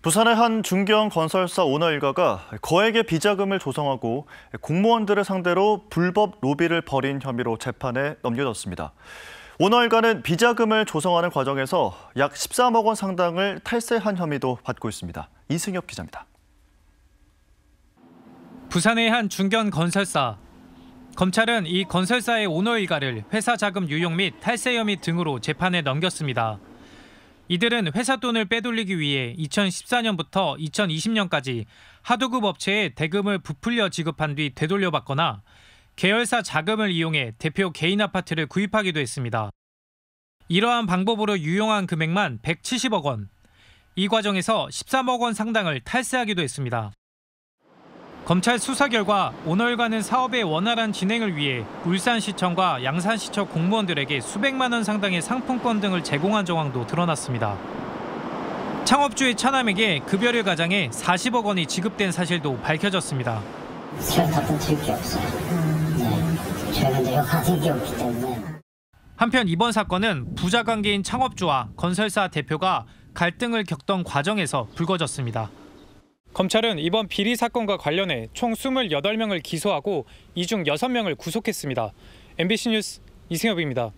부산의 한 중견 건설사 오너 일가가 거액의 비자금을 조성하고 공무원들을 상대로 불법 로비를 벌인 혐의로 재판에 넘겨졌습니다. 오너 일가는 비자금을 조성하는 과정에서 약 13억 원 상당을 탈세한 혐의도 받고 있습니다. 이승엽 기자입니다. 부산의 한 중견 건설사. 검찰은 이 건설사의 오너 일가를 회사 자금 유용 및 탈세 혐의 등으로 재판에 넘겼습니다. 이들은 회사 돈을 빼돌리기 위해 2014년부터 2020년까지 하도급 업체에 대금을 부풀려 지급한 뒤 되돌려받거나 계열사 자금을 이용해 대표 개인 아파트를 구입하기도 했습니다. 이러한 방법으로 유용한 금액만 170억 원. 이 과정에서 13억 원 상당을 탈세하기도 했습니다. 검찰 수사 결과 오늘과는 사업의 원활한 진행을 위해 울산시청과 양산시청 공무원들에게 수백만 원 상당의 상품권 등을 제공한 정황도 드러났습니다. 창업주의 차남에게 급여를 가장해 40억 원이 지급된 사실도 밝혀졌습니다. 네. 한편 이번 사건은 부자 관계인 창업주와 건설사 대표가 갈등을 겪던 과정에서 불거졌습니다. 검찰은 이번 비리 사건과 관련해 총 28명을 기소하고 이 중 6명을 구속했습니다. MBC 뉴스 이승엽입니다.